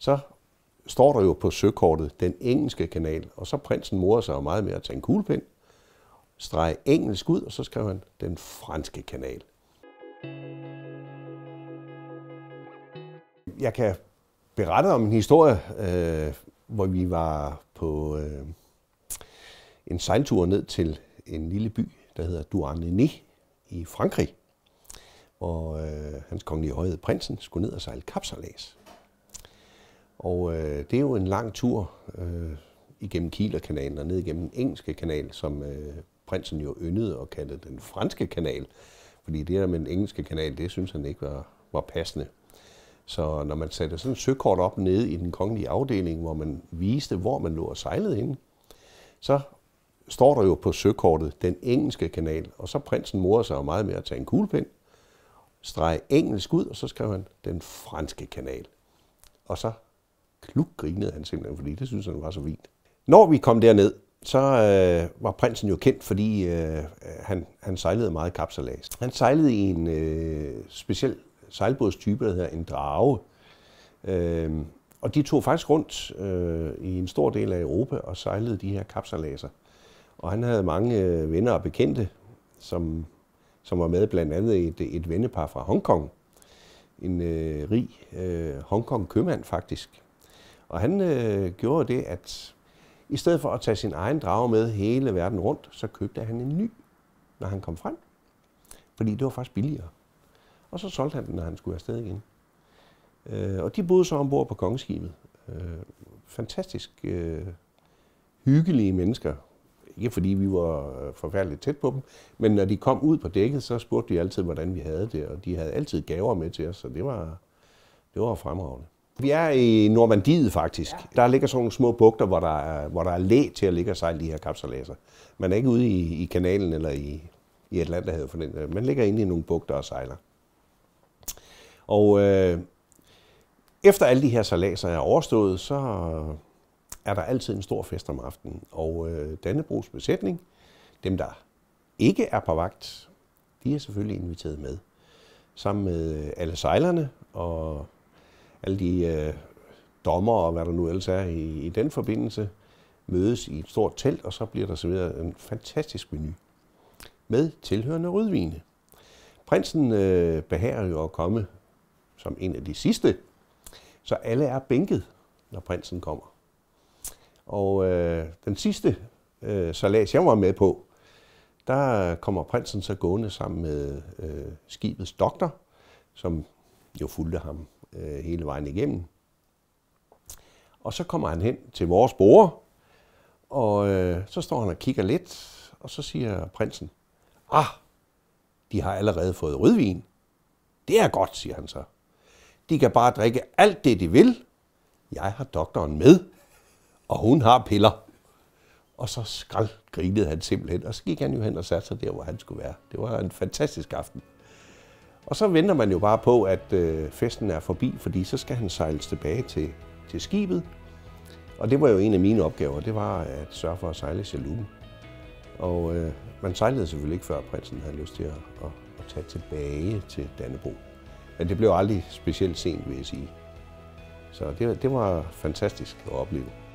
så står der jo på søkortet den engelske kanal, og så prinsen morer sig jo meget med at tage en kuglepind, strege engelsk ud, og så skriver han den franske kanal. Jeg kan berette om en historie, øh, hvor vi var på øh, en sejltur ned til en lille by, der hedder Douarnenez i Frankrig, hvor øh, hans kongelige højhed prinsen skulle ned og sejle kapsalæs. Og øh, det er jo en lang tur øh, igennem Kielerkanalen og ned igennem den engelske kanal, som øh, prinsen jo yndede og kalde den franske kanal. Fordi det der med den engelske kanal, det synes han ikke var, var passende. Så når man satte sådan en søkort op nede i den kongelige afdeling, hvor man viste, hvor man lå og sejlede ind, så står der jo på søkortet den engelske kanal, og så prinsen morer sig jo meget med at tage en kuglepind, strege engelsk ud, og så skrev han den franske kanal. Og så grinede han simpelthen, fordi det synes han var så vildt. Når vi kom derned, så øh, var prinsen jo kendt, fordi øh, øh han, han sejlede meget kapsalas. Han sejlede i en øh, speciel sejlbådstype, der hedder en drage. Øh, og de tog faktisk rundt øh, i en stor del af Europa og sejlede de her kapsalaser. Og han havde mange øh, venner og bekendte, som, som var med blandt andet et, et vennepar fra Hongkong. En øh, rig øh, Hongkong-købmand faktisk, og han øh, gjorde det, at i stedet for at tage sin egen drage med hele verden rundt, så købte han en ny, når han kom frem. Fordi det var faktisk billigere. Og så solgte han den, når han skulle afsted igen. Øh, og de boede så ombord på kongeskibet. Øh, fantastisk øh, hyggelige mennesker. Ikke fordi vi var øh, forfærdeligt tæt på dem, men når de kom ud på dækket, så spurgte de altid, hvordan vi havde det, og de havde altid gaver med til os, så det var, det var fremragende. Vi er i Normandiet faktisk. Ja. Der ligger sådan nogle små bugter, hvor der er, hvor der er læ til at ligge og sejle de her kapsalæser. Man er ikke ude i, i kanalen eller i, i Atlanterhavet for den. Man ligger inde i nogle bugter og sejler. Og øh, efter alle de her salaser er overstået, så er der altid en stor fest om aftenen. Og øh, Dannebrogs besætning, dem der ikke er på vagt, de er selvfølgelig inviteret med. Sammen med øh, alle sejlerne og alle de øh, dommer og hvad der nu ellers er i, i den forbindelse, mødes i et stort telt, og så bliver der serveret en fantastisk menu med tilhørende rødvine. Prinsen øh, behager jo at komme som en af de sidste, så alle er bænket, når prinsen kommer. Og øh, den sidste øh, salas, jeg var med på, der kommer prinsen så gående sammen med øh, skibets doktor, som jo fulgte ham øh, hele vejen igennem. Og så kommer han hen til vores bord, og øh, så står han og kigger lidt, og så siger prinsen, ah, de har allerede fået rødvin. Det er godt, siger han så. De kan bare drikke alt det, de vil. Jeg har doktoren med, og hun har piller. Og så skrald grinede han simpelthen, og så gik han jo hen og satte sig der, hvor han skulle være. Det var en fantastisk aften. Og så venter man jo bare på, at øh, festen er forbi, fordi så skal han sejles tilbage til, til skibet. Og det var jo en af mine opgaver, det var at sørge for at sejle chalupen. Og øh, man sejlede selvfølgelig ikke, før prinsen havde lyst til at, at, at tage tilbage til Dannebro. Men det blev aldrig specielt sent, vil jeg sige. Så det, det var fantastisk at opleve.